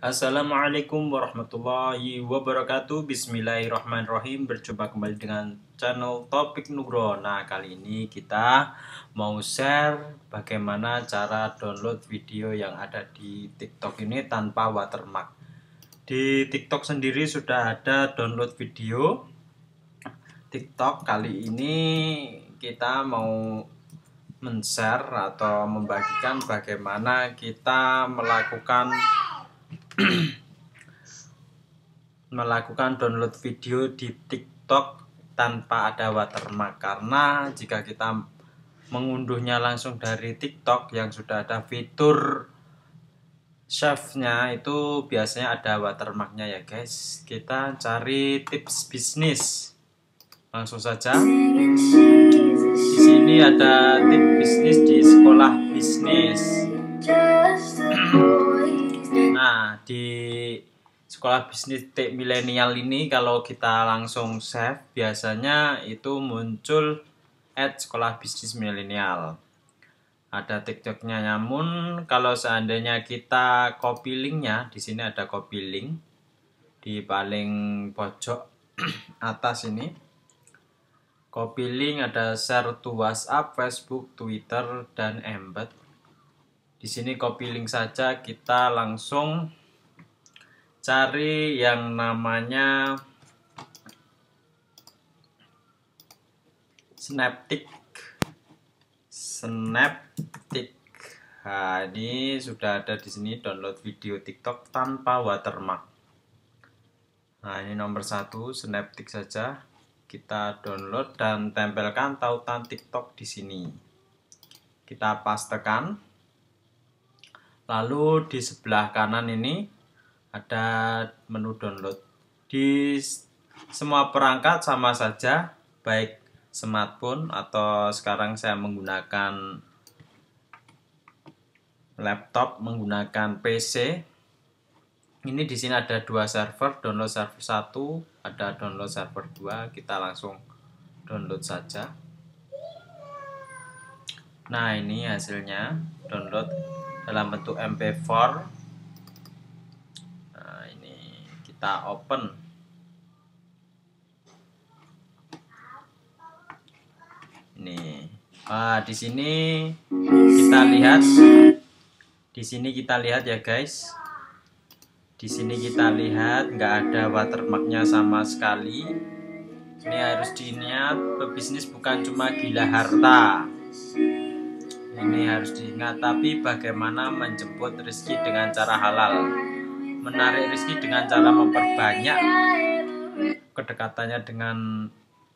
Assalamualaikum warahmatullahi wabarakatuh Bismillahirrahmanirrahim Berjumpa kembali dengan channel Topik Nugro Nah kali ini kita mau share bagaimana cara download video yang ada di tiktok ini tanpa watermark Di tiktok sendiri sudah ada download video tiktok kali ini kita mau men-share atau membagikan bagaimana kita melakukan melakukan download video di TikTok tanpa ada watermark karena jika kita mengunduhnya langsung dari TikTok yang sudah ada fitur chefnya itu biasanya ada watermarknya ya guys kita cari tips bisnis langsung saja di sini ada tips bisnis di sekolah bisnis di sekolah bisnis milenial ini kalau kita langsung save biasanya itu muncul at sekolah bisnis milenial ada tiktoknya namun kalau seandainya kita copy linknya di sini ada copy link di paling pojok atas ini copy link ada share to WhatsApp, Facebook, Twitter dan embed di sini copy link saja kita langsung cari yang namanya Snaptic Snaptic nah, ini sudah ada di sini download video TikTok tanpa watermark nah ini nomor satu Snaptic saja kita download dan tempelkan tautan TikTok di sini kita pastekan lalu di sebelah kanan ini ada menu download di semua perangkat sama saja baik smartphone atau sekarang saya menggunakan laptop menggunakan PC ini di sini ada dua server download server 1 ada download server 2 kita langsung download saja nah ini hasilnya download dalam bentuk mp4 kita open ini Nah, di sini kita lihat di sini kita lihat ya guys. Di sini kita lihat nggak ada watermarknya sama sekali. Ini harus diingat pebisnis bukan cuma gila harta. Ini harus diingat tapi bagaimana menjemput rezeki dengan cara halal menarik rezeki dengan cara memperbanyak kedekatannya dengan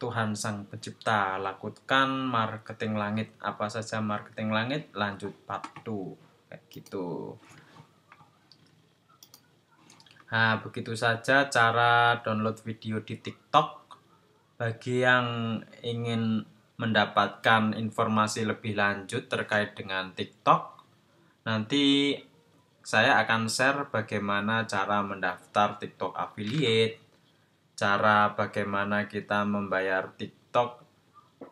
Tuhan Sang Pencipta. Lakukan marketing langit. Apa saja marketing langit, lanjut patu Kayak gitu. Nah, begitu saja cara download video di TikTok. Bagi yang ingin mendapatkan informasi lebih lanjut terkait dengan TikTok, nanti saya akan share bagaimana cara mendaftar TikTok affiliate, cara bagaimana kita membayar TikTok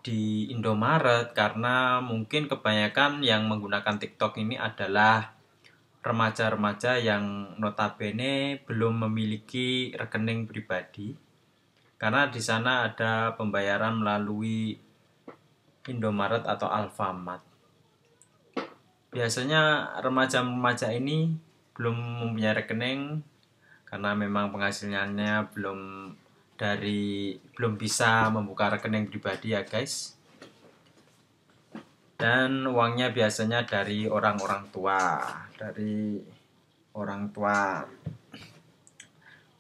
di Indomaret karena mungkin kebanyakan yang menggunakan TikTok ini adalah remaja-remaja yang notabene belum memiliki rekening pribadi karena di sana ada pembayaran melalui Indomaret atau Alfamart biasanya remaja-remaja ini belum mempunyai rekening karena memang penghasilannya belum dari belum bisa membuka rekening pribadi ya guys dan uangnya biasanya dari orang-orang tua dari orang tua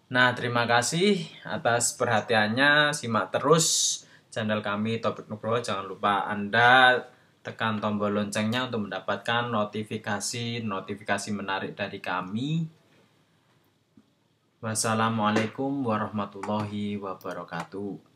nah terima kasih atas perhatiannya simak terus channel kami Topik Nugroho jangan lupa anda tekan tombol loncengnya untuk mendapatkan notifikasi-notifikasi menarik dari kami. Wassalamualaikum warahmatullahi wabarakatuh.